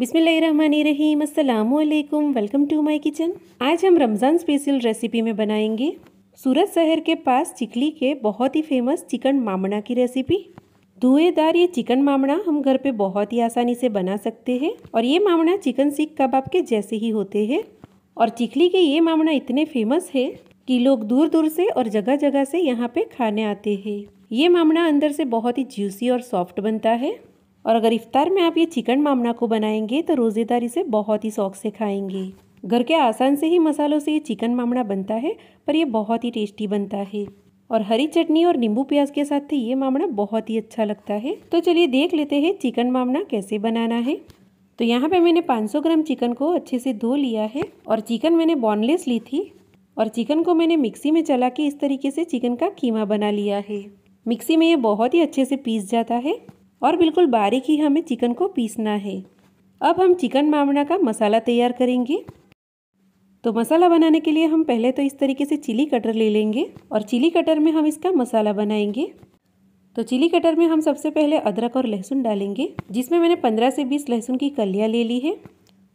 बिसमीम अल्लाम welcome to my kitchen आज हम रमज़ान स्पेशल रेसिपी में बनाएंगे सूरत शहर के पास चिकली के बहुत ही फेमस चिकन मामना की रेसिपी धुएदार ये चिकन मामड़ा हम घर पे बहुत ही आसानी से बना सकते हैं और ये मामना चिकन सीख कबाब के जैसे ही होते हैं और चिकली के ये मामना इतने फेमस है कि लोग दूर दूर से और जगह जगह से यहाँ पे खाने आते हैं ये मामड़ा अंदर से बहुत ही जूसी और सॉफ्ट बनता है और अगर इफ़ार में आप ये चिकन मामना को बनाएंगे तो रोज़ेदार इसे बहुत ही शौक से खाएंगे घर के आसान से ही मसालों से ये चिकन मामना बनता है पर यह बहुत ही टेस्टी बनता है और हरी चटनी और नींबू प्याज के साथ ये मामना बहुत ही अच्छा लगता है तो चलिए देख लेते हैं चिकन मामना कैसे बनाना है तो यहाँ पे मैंने 500 ग्राम चिकन को अच्छे से धो लिया है और चिकन मैंने बॉनलेस ली थी और चिकन को मैंने मिक्सी में चला के इस तरीके से चिकन का कीमा बना लिया है मिक्सी में ये बहुत ही अच्छे से पीस जाता है और बिल्कुल बारीक ही हमें चिकन को पीसना है अब हम चिकन मामड़ा का मसाला तैयार करेंगे तो मसाला बनाने के लिए हम पहले तो इस तरीके से चिली कटर ले लेंगे और चिली कटर में हम इसका मसाला बनाएंगे तो चिली कटर में हम सबसे पहले अदरक और लहसुन डालेंगे जिसमें मैंने 15 से 20 लहसुन की कलियाँ ले ली है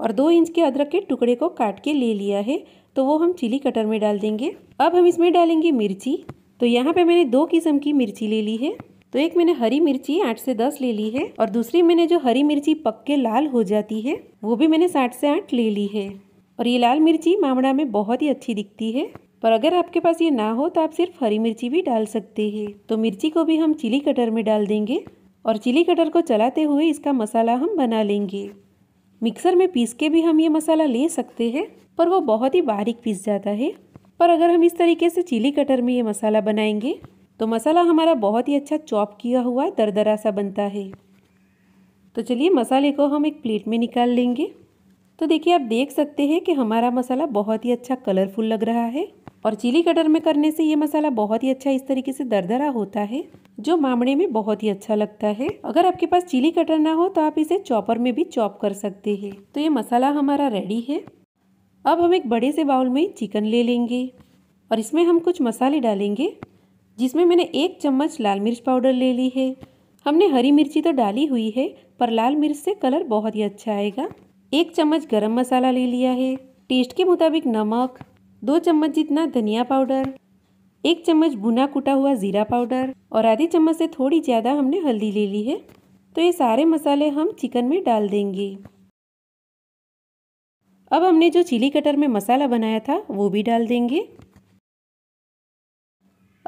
और दो इंच के अदरक के टुकड़े को काट के ले लिया है तो वो हम चिली कटर में डाल देंगे अब हम इसमें डालेंगे मिर्ची तो यहाँ पे मैंने दो किस्म की मिर्ची ले ली है तो एक मैंने हरी मिर्ची आठ से दस ले ली है और दूसरी मैंने जो हरी मिर्ची पक के लाल हो जाती है वो भी मैंने साठ से आठ ले ली है और ये लाल मिर्ची मामड़ा में बहुत ही अच्छी दिखती है पर अगर आपके पास ये ना हो तो आप सिर्फ हरी मिर्ची भी डाल सकते हैं तो मिर्ची को भी हम चिली कटर में डाल देंगे और चिली कटर को चलाते हुए इसका मसाला हम बना लेंगे मिक्सर में पीस के भी हम ये मसाला ले सकते हैं पर वो बहुत ही बारीक पीस जाता है पर अगर हम इस तरीके से चिली कटर में ये मसाला बनाएंगे तो मसाला हमारा बहुत ही अच्छा चॉप किया हुआ दरदरा सा बनता है तो चलिए मसाले को हम एक प्लेट में निकाल लेंगे तो देखिए आप देख सकते हैं कि हमारा मसाला बहुत ही अच्छा कलरफुल लग रहा है और चिली कटर में करने से ये मसाला बहुत ही अच्छा इस तरीके से दरदरा होता है जो मामड़े में बहुत ही अच्छा लगता है अगर आपके पास चिली कटर ना हो तो आप इसे चॉपर में भी चॉप कर सकते हैं तो ये मसाला हमारा रेडी है अब हम एक बड़े से बाउल में चिकन ले लेंगे और इसमें हम कुछ मसाले डालेंगे जिसमें मैंने एक चम्मच लाल मिर्च पाउडर ले ली है हमने हरी मिर्ची तो डाली हुई है पर लाल मिर्च से कलर बहुत ही अच्छा आएगा एक चम्मच गरम मसाला ले लिया है टेस्ट के मुताबिक नमक दो चम्मच जितना धनिया पाउडर एक चम्मच भुना कुटा हुआ ज़ीरा पाउडर और आधी चम्मच से थोड़ी ज़्यादा हमने हल्दी ले ली है तो ये सारे मसाले हम चिकन में डाल देंगे अब हमने जो चिली कटर में मसाला बनाया था वो भी डाल देंगे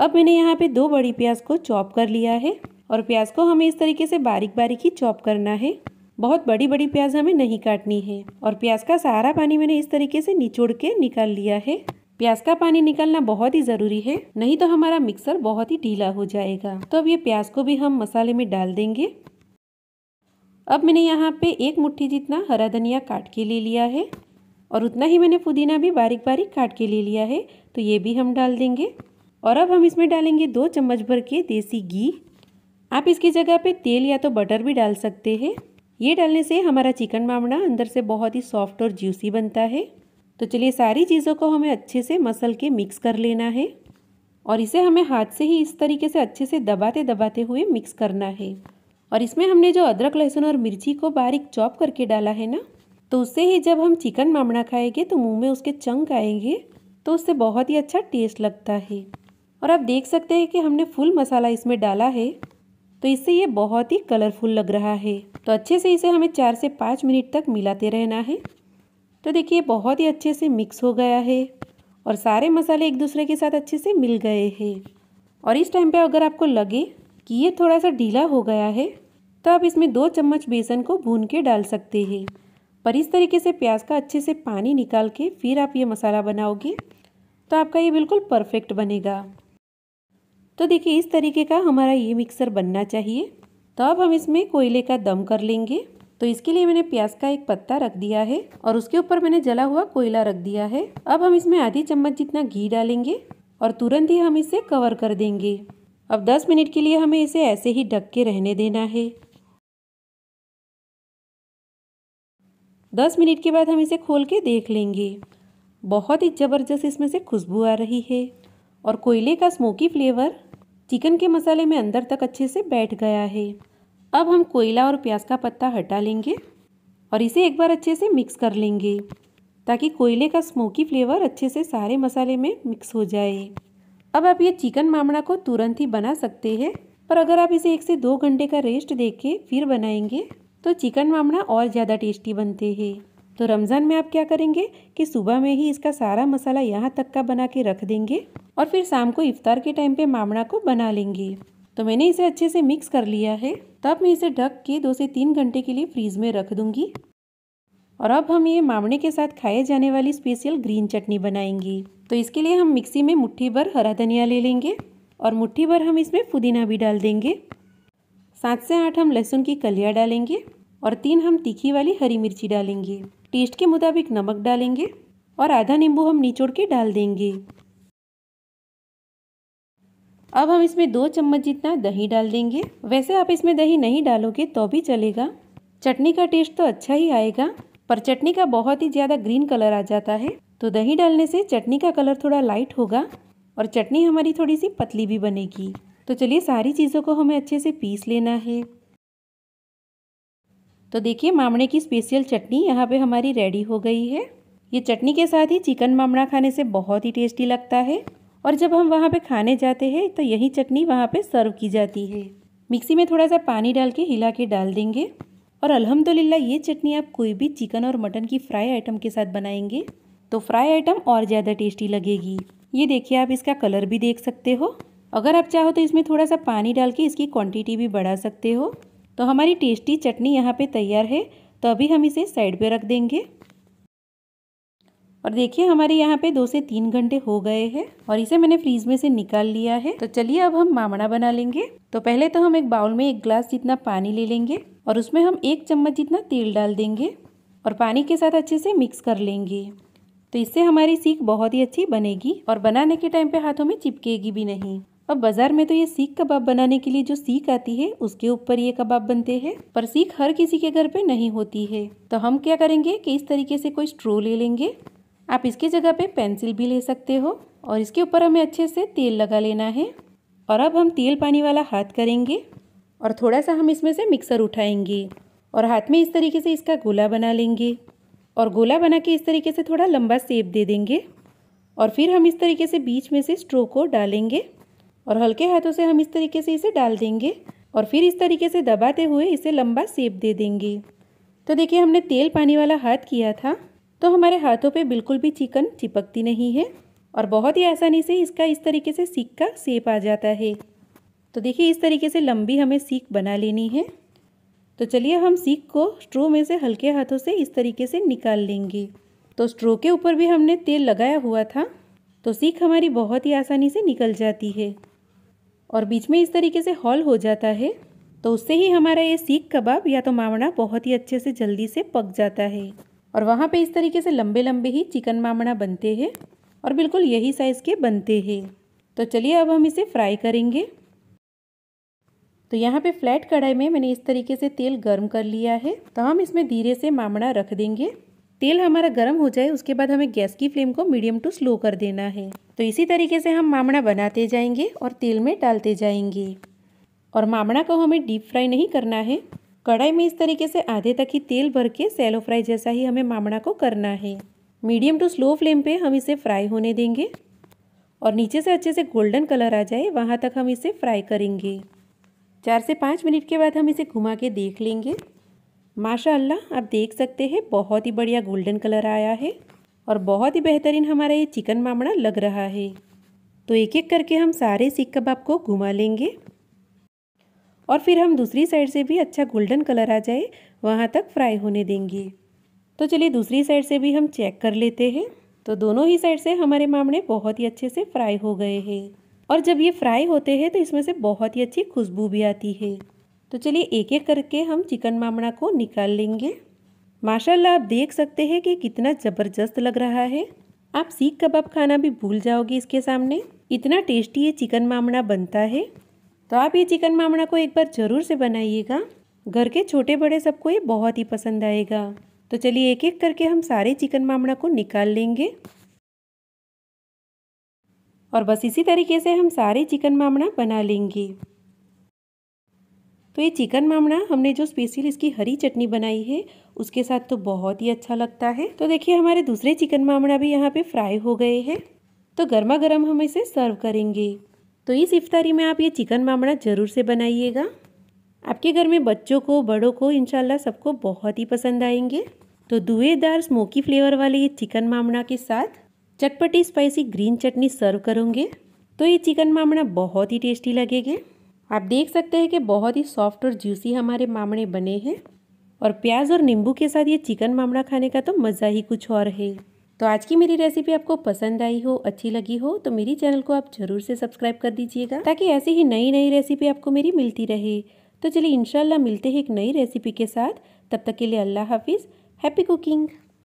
अब मैंने यहाँ पे दो बड़ी प्याज को चॉप कर लिया है और प्याज को हमें इस तरीके से बारीक बारीक ही चॉप करना है बहुत बड़ी बड़ी प्याज हमें नहीं काटनी है और प्याज का सारा पानी मैंने इस तरीके से निचोड़ के निकाल लिया है प्याज का पानी निकालना बहुत ही ज़रूरी है नहीं तो हमारा मिक्सर बहुत ही ढीला हो जाएगा तो अब ये प्याज को भी हम मसाले में डाल देंगे अब मैंने यहाँ पे एक मुट्ठी जितना हरा धनिया काट के ले लिया है और उतना ही मैंने पुदीना भी बारीक बारीक काट के ले लिया है तो ये भी हम डाल देंगे और अब हम इसमें डालेंगे दो चम्मच भर के देसी घी आप इसकी जगह पे तेल या तो बटर भी डाल सकते हैं ये डालने से हमारा चिकन मामड़ा अंदर से बहुत ही सॉफ्ट और जूसी बनता है तो चलिए सारी चीज़ों को हमें अच्छे से मसल के मिक्स कर लेना है और इसे हमें हाथ से ही इस तरीके से अच्छे से दबाते दबाते हुए मिक्स करना है और इसमें हमने जो अदरक लहसुन और मिर्ची को बारीक चॉप करके डाला है ना तो उससे ही जब हम चिकन मामड़ा खाएंगे तो मुंह में उसके चंक आएंगे तो उससे बहुत ही अच्छा टेस्ट लगता है और आप देख सकते हैं कि हमने फुल मसाला इसमें डाला है तो इससे ये बहुत ही कलरफुल लग रहा है तो अच्छे से इसे हमें चार से पाँच मिनट तक मिलाते रहना है तो देखिए बहुत ही अच्छे से मिक्स हो गया है और सारे मसाले एक दूसरे के साथ अच्छे से मिल गए हैं और इस टाइम पे अगर आपको लगे कि ये थोड़ा सा ढीला हो गया है तो आप इसमें दो चम्मच बेसन को भून के डाल सकते हैं पर इस तरीके से प्याज का अच्छे से पानी निकाल के फिर आप ये मसाला बनाओगे तो आपका ये बिल्कुल परफेक्ट बनेगा तो देखिए इस तरीके का हमारा ये मिक्सर बनना चाहिए तो अब हम इसमें कोयले का दम कर लेंगे तो इसके लिए मैंने प्याज का एक पत्ता रख दिया है और उसके ऊपर मैंने जला हुआ कोयला रख दिया है अब हम इसमें आधी चम्मच जितना घी डालेंगे और तुरंत ही हम इसे कवर कर देंगे अब 10 मिनट के लिए हमें इसे ऐसे ही ढक के रहने देना है 10 मिनट के बाद हम इसे खोल के देख लेंगे बहुत ही ज़बरदस्त इसमें से खुशबू आ रही है और कोयले का स्मोकी फ्लेवर चिकन के मसाले में अंदर तक अच्छे से बैठ गया है अब हम कोयला और प्याज का पत्ता हटा लेंगे और इसे एक बार अच्छे से मिक्स कर लेंगे ताकि कोयले का स्मोकी फ्लेवर अच्छे से सारे मसाले में मिक्स हो जाए अब आप ये चिकन मामड़ा को तुरंत ही बना सकते हैं पर अगर आप इसे एक से दो घंटे का रेस्ट देके फिर बनाएंगे तो चिकन मामड़ा और ज़्यादा टेस्टी बनते हैं तो रमज़ान में आप क्या करेंगे कि सुबह में ही इसका सारा मसाला यहाँ तक का बना के रख देंगे और फिर शाम को इफ्तार के टाइम पे मामड़ा को बना लेंगे तो मैंने इसे अच्छे से मिक्स कर लिया है तब मैं इसे ढक के दो से तीन घंटे के लिए फ्रीज में रख दूंगी और अब हम ये मामड़े के साथ खाए जाने वाली स्पेशल ग्रीन चटनी बनाएंगे तो इसके लिए हम मिक्सी में मुठ्ठी भर हरा धनिया ले लेंगे और मुठ्ठी भर हम इसमें पुदीना भी डाल देंगे सात से आठ हम लहसुन की कलियाँ डालेंगे और तीन हम तीखी वाली हरी मिर्ची डालेंगे टेस्ट के मुताबिक नमक डालेंगे और आधा नींबू हम निचोड़ के डाल देंगे अब हम इसमें दो चम्मच जितना दही डाल देंगे वैसे आप इसमें दही नहीं डालोगे तो भी चलेगा चटनी का टेस्ट तो अच्छा ही आएगा पर चटनी का बहुत ही ज़्यादा ग्रीन कलर आ जाता है तो दही डालने से चटनी का कलर थोड़ा लाइट होगा और चटनी हमारी थोड़ी सी पतली भी बनेगी तो चलिए सारी चीज़ों को हमें अच्छे से पीस लेना है तो देखिए मामड़े की स्पेशल चटनी यहाँ पे हमारी रेडी हो गई है ये चटनी के साथ ही चिकन मामड़ा खाने से बहुत ही टेस्टी लगता है और जब हम वहाँ पे खाने जाते हैं तो यही चटनी वहाँ पे सर्व की जाती है मिक्सी में थोड़ा सा पानी डाल के हिला के डाल देंगे और अलहमदुल्ला ये चटनी आप कोई भी चिकन और मटन की फ्राई आइटम के साथ बनाएंगे तो फ्राई आइटम और ज़्यादा टेस्टी लगेगी ये देखिए आप इसका कलर भी देख सकते हो अगर आप चाहो तो इसमें थोड़ा सा पानी डाल के इसकी क्वांटिटी भी बढ़ा सकते हो तो हमारी टेस्टी चटनी यहाँ पे तैयार है तो अभी हम इसे साइड पे रख देंगे और देखिए हमारे यहाँ पे दो से तीन घंटे हो गए हैं और इसे मैंने फ्रीज में से निकाल लिया है तो चलिए अब हम मामड़ा बना लेंगे तो पहले तो हम एक बाउल में एक ग्लास जितना पानी ले लेंगे और उसमें हम एक चम्मच जितना तेल डाल देंगे और पानी के साथ अच्छे से मिक्स कर लेंगे तो इससे हमारी सीख बहुत ही अच्छी बनेगी और बनाने के टाइम पे हाथों में चिपकेगी भी नहीं अब बाज़ार में तो ये सीख कबाब बनाने के लिए जो सीख आती है उसके ऊपर ये कबाब बनते हैं पर सीख हर किसी के घर पे नहीं होती है तो हम क्या करेंगे कि इस तरीके से कोई स्ट्रो ले लेंगे आप इसके जगह पे पेंसिल भी ले सकते हो और इसके ऊपर हमें अच्छे से तेल लगा लेना है और अब हम तेल पानी वाला हाथ करेंगे और थोड़ा सा हम इसमें से मिक्सर उठाएंगे और हाथ में इस तरीके से इसका गोला बना लेंगे और गोला बना के इस तरीके से थोड़ा लंबा सेप दे देंगे और फिर हम इस तरीके से बीच में से स्ट्रो को डालेंगे और हल्के हाथों से हम इस तरीके से इसे डाल देंगे और फिर इस तरीके से दबाते हुए इसे लंबा सेप दे देंगे तो देखिए हमने तेल पानी वाला हाथ किया था तो हमारे हाथों पे बिल्कुल भी चिकन चिपकती नहीं है और बहुत ही आसानी से इसका इस तरीके से सीख का सेप आ जाता है तो देखिए इस तरीके से लंबी हमें सीख बना लेनी है तो चलिए हम सीख को स्ट्रो में से हल्के हाथों से इस तरीके से निकाल लेंगे तो स्ट्रो के ऊपर भी हमने तेल लगाया हुआ था तो सीख हमारी बहुत ही आसानी से निकल जाती है और बीच में इस तरीके से हॉल हो जाता है तो उससे ही हमारा ये सीख कबाब या तो मामड़ा बहुत ही अच्छे से जल्दी से पक जाता है और वहाँ पे इस तरीके से लंबे लंबे ही चिकन मामड़ा बनते हैं और बिल्कुल यही साइज़ के बनते हैं तो चलिए अब हम इसे फ्राई करेंगे तो यहाँ पे फ्लैट कढ़ाई में मैंने इस तरीके से तेल गर्म कर लिया है तो हम इसमें धीरे से मामड़ा रख देंगे तेल हमारा गर्म हो जाए उसके बाद हमें गैस की फ्लेम को मीडियम टू स्लो कर देना है तो इसी तरीके से हम मामड़ा बनाते जाएंगे और तेल में डालते जाएंगे और मामड़ा को हमें डीप फ्राई नहीं करना है कढ़ाई में इस तरीके से आधे तक ही तेल भर के सैलो फ्राई जैसा ही हमें मामड़ा को करना है मीडियम टू स्लो फ्लेम पे हम इसे फ्राई होने देंगे और नीचे से अच्छे से गोल्डन कलर आ जाए वहाँ तक हम इसे फ्राई करेंगे चार से पाँच मिनट के बाद हम इसे घुमा के देख लेंगे माशाल्लाह आप देख सकते हैं बहुत ही बढ़िया गोल्डन कलर आया है और बहुत ही बेहतरीन हमारा ये चिकन मामड़ा लग रहा है तो एक एक करके हम सारे सीख कबाब को घुमा लेंगे और फिर हम दूसरी साइड से भी अच्छा गोल्डन कलर आ जाए वहाँ तक फ्राई होने देंगे तो चलिए दूसरी साइड से भी हम चेक कर लेते हैं तो दोनों ही साइड से हमारे मामड़े बहुत ही अच्छे से फ्राई हो गए हैं और जब ये फ्राई होते हैं तो इसमें से बहुत ही अच्छी खुशबू भी आती है तो चलिए एक एक करके हम चिकन मामड़ा को निकाल लेंगे माशाल्लाह आप देख सकते हैं कि कितना ज़बरदस्त लग रहा है आप सीख कबाब खाना भी भूल जाओगे इसके सामने इतना टेस्टी ये चिकन मामड़ा बनता है तो आप ये चिकन मामड़ा को एक बार ज़रूर से बनाइएगा घर के छोटे बड़े सबको ये बहुत ही पसंद आएगा तो चलिए एक एक करके हम सारे चिकन मामड़ा को निकाल लेंगे और बस इसी तरीके से हम सारे चिकन मामड़ा बना लेंगे तो ये चिकन मामड़ा हमने जो स्पेशल इसकी हरी चटनी बनाई है उसके साथ तो बहुत ही अच्छा लगता है तो देखिए हमारे दूसरे चिकन मामड़ा भी यहाँ पे फ्राई हो गए हैं तो गर्मा गर्म हम इसे सर्व करेंगे तो इस इफ्तारी में आप ये चिकन मामड़ा ज़रूर से बनाइएगा आपके घर में बच्चों को बड़ों को इनशाला सबको बहुत ही पसंद आएंगे तो दुएदार स्मोकी फ्लेवर वाले ये चिकन मामड़ा के साथ चटपटी स्पाइसी ग्रीन चटनी सर्व करूँगे तो ये चिकन मामड़ा बहुत ही टेस्टी लगेगा आप देख सकते हैं कि बहुत ही सॉफ्ट और जूसी हमारे मामड़े बने हैं और प्याज और नींबू के साथ ये चिकन मामड़ा खाने का तो मज़ा ही कुछ और है तो आज की मेरी रेसिपी आपको पसंद आई हो अच्छी लगी हो तो मेरी चैनल को आप ज़रूर से सब्सक्राइब कर दीजिएगा ताकि ऐसी ही नई नई रेसिपी आपको मेरी मिलती रहे तो चलिए इनशाला मिलते हैं एक नई रेसिपी के साथ तब तक के लिए अल्लाह हाफिज़ हैप्पी कुकिंग